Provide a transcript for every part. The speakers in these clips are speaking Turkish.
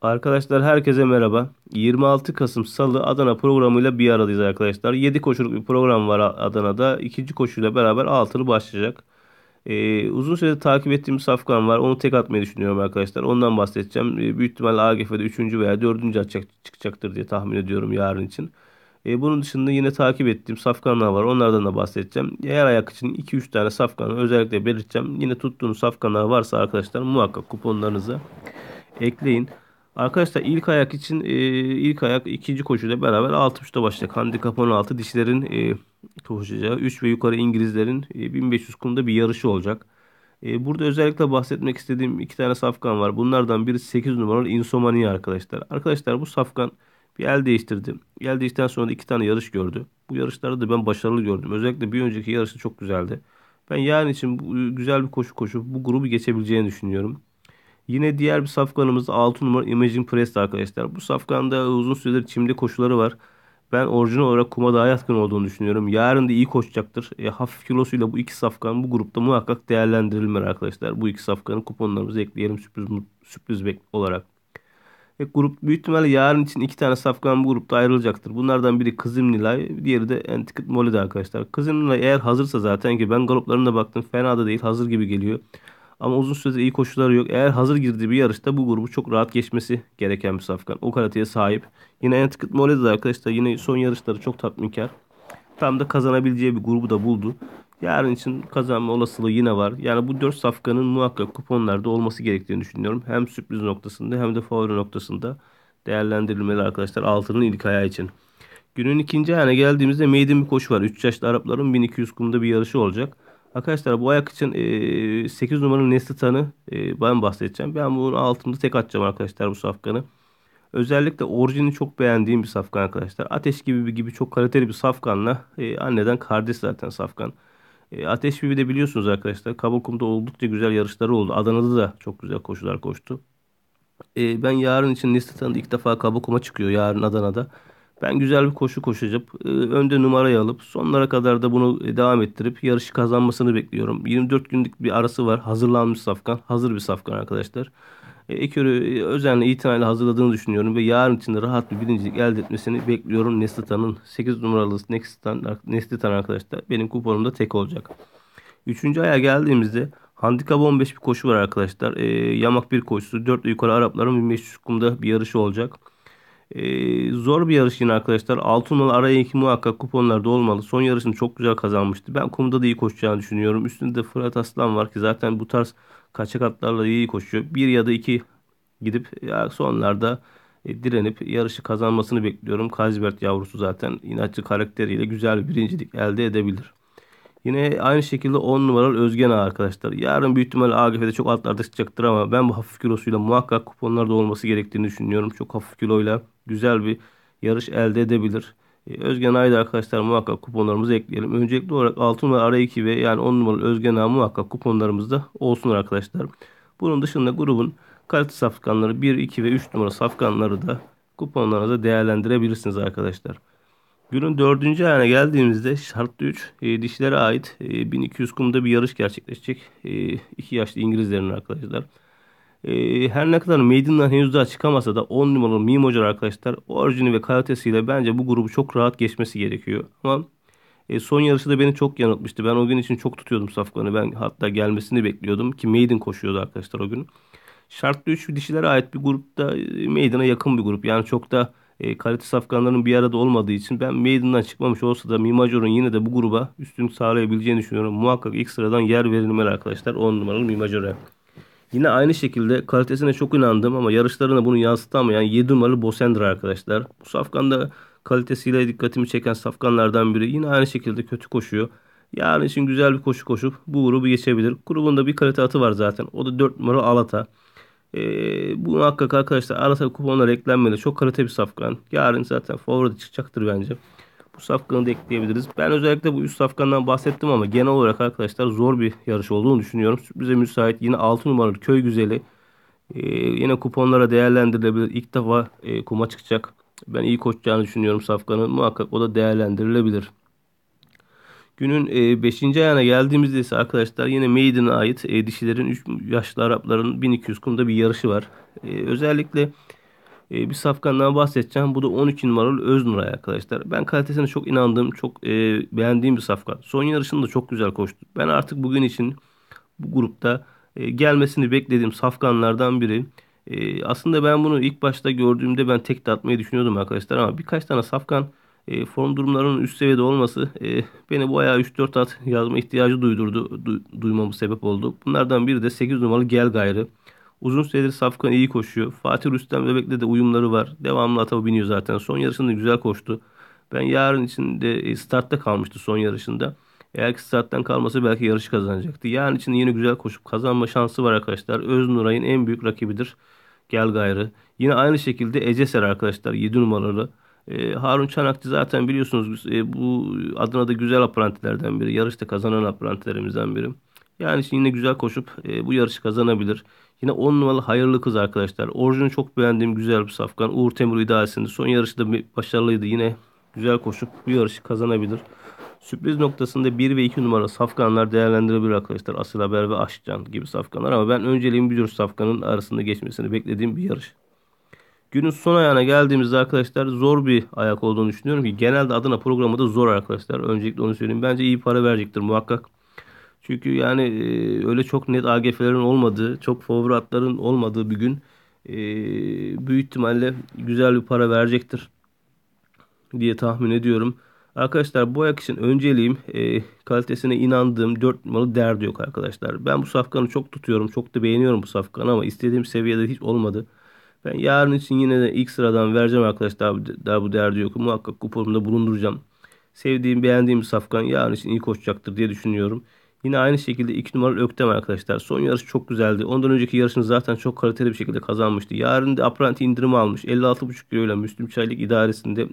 Arkadaşlar herkese merhaba. 26 Kasım Salı Adana programıyla bir aradayız arkadaşlar. 7 koşuluk bir program var Adana'da. İkinci koşuyla beraber altılı başlayacak. Ee, uzun süredir takip ettiğim safkan var. Onu tek atmayı düşünüyorum arkadaşlar. Ondan bahsedeceğim. Ee, büyük ihtimalle AGF'de 3. veya 4. atacak, çıkacaktır diye tahmin ediyorum yarın için. Ee, bunun dışında yine takip ettiğim safkanlar var. Onlardan da bahsedeceğim. eğer ayak için 2-3 tane safkanı özellikle belirteceğim. Yine tuttuğunuz safkanlar varsa arkadaşlar muhakkak kuponlarınızı ekleyin. Arkadaşlar ilk ayak için e, ilk ayak ikinci koşuyla beraber 6.30'da başlayacak. Handikap 16 dişlerin e, koşacağı 3 ve yukarı İngilizlerin 1500 e, kumda bir yarışı olacak. burada özellikle bahsetmek istediğim iki tane safkan var. Bunlardan biri 8 numaralı Insomania arkadaşlar. Arkadaşlar bu safkan bir el değiştirdi. El değiştikten sonra da iki tane yarış gördü. Bu yarışlarda da ben başarılı gördüm. Özellikle bir önceki yarışı çok güzeldi. Ben yarın için güzel bir koşu koşup bu grubu geçebileceğini düşünüyorum. Yine diğer bir safkanımız 6 numara Imaging Press'ti arkadaşlar. Bu safkanda uzun süredir çimde koşuları var. Ben orijinal olarak kuma daha yatkın olduğunu düşünüyorum. Yarın da iyi koşacaktır. E, hafif kilosuyla bu iki safkan bu grupta muhakkak değerlendirilmeli arkadaşlar. Bu iki safkanı kuponlarımıza ekleyelim sürpriz, sürpriz bek olarak. E, grup büyük ihtimalle yarın için iki tane safkan bu grupta ayrılacaktır. Bunlardan biri Kızım Nilay, diğeri de Antiket Molide arkadaşlar. Kızım Nilay eğer hazırsa zaten ki ben galoplarına baktım fena da değil hazır gibi geliyor. Ama uzun süredir iyi koşulları yok. Eğer hazır girdiği bir yarışta bu grubu çok rahat geçmesi gereken bir safkan. O kaliteye sahip. Yine en tıkıt Mole'de arkadaşlar. Yine son yarışları çok tatminkar. Tam da kazanabileceği bir grubu da buldu. Yarın için kazanma olasılığı yine var. Yani bu 4 safkanın muhakkak kuponlarda olması gerektiğini düşünüyorum. Hem sürpriz noktasında hem de favori noktasında değerlendirilmeli arkadaşlar altının ilk ayağı için. Günün ikinci ayağına geldiğimizde Maiden bir koşu var. 3 yaşlı Arapların 1200 kumda bir yarışı olacak. Arkadaşlar bu ayak için e, 8 numaralı Nesli Tan'ı e, ben bahsedeceğim. Ben bunun altında tek atacağım arkadaşlar bu safkanı. Özellikle orijini çok beğendiğim bir safkan arkadaşlar. Ateş gibi gibi çok kaliteli bir safkanla e, anneden kardeş zaten safkan. E, Ateş gibi de biliyorsunuz arkadaşlar Kabukumda oldukça güzel yarışları oldu. Adana'da da çok güzel koşular koştu. E, ben yarın için Nesli tanı ilk defa Kabulkum'a çıkıyor yarın Adana'da. Ben güzel bir koşu koşacağım. Ee, önde numarayı alıp sonlara kadar da bunu e, devam ettirip yarışı kazanmasını bekliyorum. 24 günlük bir arası var. Hazırlanmış safkan. Hazır bir safkan arkadaşlar. E, Ekör'ü e, özenle itinayla hazırladığını düşünüyorum ve yarın içinde rahat bir birincilik elde etmesini bekliyorum. Nestita'nın 8 numaralı Nestita'nın Nestita arkadaşlar benim kuponumda tek olacak. Üçüncü aya geldiğimizde handikap 15 bir koşu var arkadaşlar. E, yamak bir koşusu 4 yukarı Arapların 1500 kumda bir yarışı olacak. Ee, zor bir yarış yine arkadaşlar. 6 numaralı araya 2 muhakkak kuponlarda olmalı. Son yarışını çok güzel kazanmıştı. Ben kumda da iyi koşacağını düşünüyorum. Üstünde Fırat Aslan var ki zaten bu tarz kaçak atlarla iyi koşuyor. Bir ya da iki gidip ya sonlarda e, direnip yarışı kazanmasını bekliyorum. Kazbert yavrusu zaten inatçı karakteriyle güzel bir birincilik elde edebilir. Yine aynı şekilde 10 numaralı Özgen Ağa arkadaşlar. Yarın büyük ihtimalle AGF'de çok altlarda çıkacaktır ama ben bu hafif kilosuyla muhakkak kuponlarda olması gerektiğini düşünüyorum. Çok hafif kiloyla güzel bir yarış elde edebilir. E, Özgen Ağa'yı da arkadaşlar muhakkak kuponlarımızı ekleyelim. Öncelikli olarak 6 numaralı R2 ve yani 10 numaralı Özgen Ağa muhakkak kuponlarımızda olsun arkadaşlar. Bunun dışında grubun kalite safkanları 1, 2 ve 3 numara safkanları da kuponlarınıza değerlendirebilirsiniz arkadaşlar. Günün dördüncü ayağına geldiğimizde şartlı 3 e, dişlere ait e, 1200 kumda bir yarış gerçekleşecek. E, iki yaşlı İngilizlerin arkadaşlar. E, her ne kadar meydandan henüz daha çıkamasa da 10 numaralı Mimocar arkadaşlar orijini ve kalitesiyle bence bu grubu çok rahat geçmesi gerekiyor. Ama e, son yarışı da beni çok yanıltmıştı. Ben o gün için çok tutuyordum safkanı. Ben hatta gelmesini bekliyordum ki Maiden koşuyordu arkadaşlar o gün. Şartlı 3 dişlere ait bir grupta e, meydana yakın bir grup. Yani çok da e, kalitesiz Afganların bir arada olmadığı için ben meydandan çıkmamış olsa da mimajorun yine de bu gruba üstünlük sağlayabileceğini düşünüyorum. Muhakkak ilk sıradan yer verilmeli arkadaşlar 10 numaralı mimajora. Yine aynı şekilde kalitesine çok inandım ama yarışlarına bunu yansıtamayan 7 numaralı Bosendra arkadaşlar. Bu Safkan'da kalitesiyle dikkatimi çeken Safkanlardan biri. Yine aynı şekilde kötü koşuyor. Yarın için güzel bir koşu koşup bu grubu geçebilir. Grubunda bir kalite atı var zaten. O da 4 numaralı Alata. Ee, bu muhakkak arkadaşlar arasal kuponlar eklenmedi. Çok kalite bir safkan. Yarın zaten favori çıkacaktır bence. Bu safkanı da ekleyebiliriz. Ben özellikle bu üst safkandan bahsettim ama genel olarak arkadaşlar zor bir yarış olduğunu düşünüyorum. Sürprize müsait yine 6 numaralı köy güzeli. Ee, yine kuponlara değerlendirilebilir. İlk defa e, kuma çıkacak. Ben iyi koşacağını düşünüyorum Safkan'ın. Muhakkak o da değerlendirilebilir. Günün 5. E, ayağına geldiğimizde ise arkadaşlar yine Maiden'e ait e, dişilerin 3 yaşlı Arapların 1200 kumda bir yarışı var. E, özellikle e, bir safkandan bahsedeceğim. Bu da 12 numaralı Öznur arkadaşlar. Ben kalitesine çok inandığım, çok e, beğendiğim bir safkan. Son yarışını da çok güzel koştu. Ben artık bugün için bu grupta e, gelmesini beklediğim safkanlardan biri. E, aslında ben bunu ilk başta gördüğümde ben tek de atmayı düşünüyordum arkadaşlar ama birkaç tane safkan e, form durumlarının üst seviyede olması e, beni bu ayağa 3-4 at yazma ihtiyacı duydurdu, du, duymamı sebep oldu. Bunlardan biri de 8 numaralı gel gayrı. Uzun süredir Safkan iyi koşuyor. Fatih Rüstem Bebek'le de uyumları var. Devamlı ata biniyor zaten. Son yarışında güzel koştu. Ben yarın içinde e, startta kalmıştı son yarışında. Eğer ki starttan kalması belki yarışı kazanacaktı. Yarın için yine güzel koşup kazanma şansı var arkadaşlar. Öznuray'ın en büyük rakibidir. Gel gayrı. Yine aynı şekilde Eceser arkadaşlar 7 numaralı. E, Harun Çanakçı zaten biliyorsunuz e, bu da güzel aprantilerden biri. Yarışta kazanan aprantilerimizden biri. Yani yine güzel koşup e, bu yarışı kazanabilir. Yine 10 numaralı hayırlı kız arkadaşlar. Orijini çok beğendiğim güzel bir safkan. Uğur Temur idaresinde son yarışı da başarılıydı. Yine güzel koşup bu yarışı kazanabilir. Sürpriz noktasında 1 ve 2 numara safkanlar değerlendirebilir arkadaşlar. Asıl Haber ve Aşcan gibi safkanlar ama ben önceliğim biliyoruz safkanın arasında geçmesini beklediğim bir yarış. Günün son ayağına geldiğimizde arkadaşlar zor bir ayak olduğunu düşünüyorum ki genelde adına programı da zor arkadaşlar. Öncelikle onu söyleyeyim. Bence iyi para verecektir muhakkak. Çünkü yani e, öyle çok net AGF'lerin olmadığı, çok favoratların olmadığı bir gün e, büyük ihtimalle güzel bir para verecektir diye tahmin ediyorum. Arkadaşlar bu ayak için önceliğim e, kalitesine inandığım 4 numaralı derdi yok arkadaşlar. Ben bu safkanı çok tutuyorum. Çok da beğeniyorum bu safkanı ama istediğim seviyede hiç olmadı. Ben yarın için yine de ilk sıradan vereceğim arkadaşlar. Daha, bu, daha yok Muhakkak kuponumda bulunduracağım. Sevdiğim, beğendiğim bir safkan yarın için iyi koşacaktır diye düşünüyorum. Yine aynı şekilde 2 numaralı Öktem arkadaşlar. Son yarışı çok güzeldi. Ondan önceki yarışını zaten çok kaliteli bir şekilde kazanmıştı. Yarın da Apranti indirimi almış. 56,5 kilo ile Müslüm Çaylık idaresinde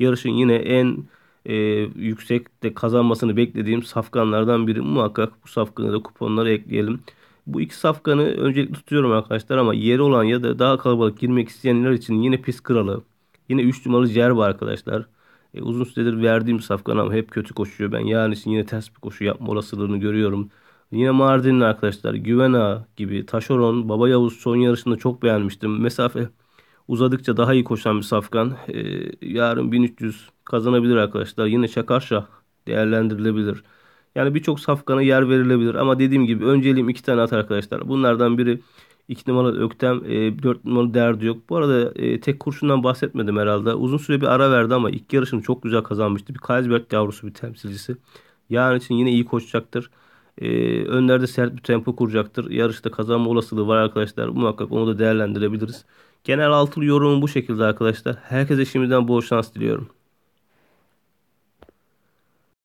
yarışın yine en e, yüksekte kazanmasını beklediğim safkanlardan biri. Muhakkak bu safkanı da kuponlara ekleyelim. Bu iki safkanı öncelikle tutuyorum arkadaşlar ama yeri olan ya da daha kalabalık girmek isteyenler için yine pis kralı. Yine 3 numaralı Cerba arkadaşlar. E, uzun süredir verdiğim safkan ama hep kötü koşuyor. Ben yarın için yine ters bir koşu yapma olasılığını görüyorum. Yine Mardin'in arkadaşlar Güvena gibi Taşoron, Baba Yavuz son yarışında çok beğenmiştim. Mesafe uzadıkça daha iyi koşan bir safkan. E, yarın 1300 kazanabilir arkadaşlar. Yine Çakarşah değerlendirilebilir. Yani birçok safkana yer verilebilir. Ama dediğim gibi önceliğim iki tane at arkadaşlar. Bunlardan biri 2 numaralı Öktem, 4 e, numaralı Derdi yok. Bu arada e, tek kurşundan bahsetmedim herhalde. Uzun süre bir ara verdi ama ilk yarışını çok güzel kazanmıştı. Bir Kaysbert yavrusu bir temsilcisi. Yarın için yine iyi koşacaktır. E, Önlerde sert bir tempo kuracaktır. Yarışta kazanma olasılığı var arkadaşlar. Muhakkak onu da değerlendirebiliriz. Genel altılı yorumum bu şekilde arkadaşlar. Herkese şimdiden bol şans diliyorum.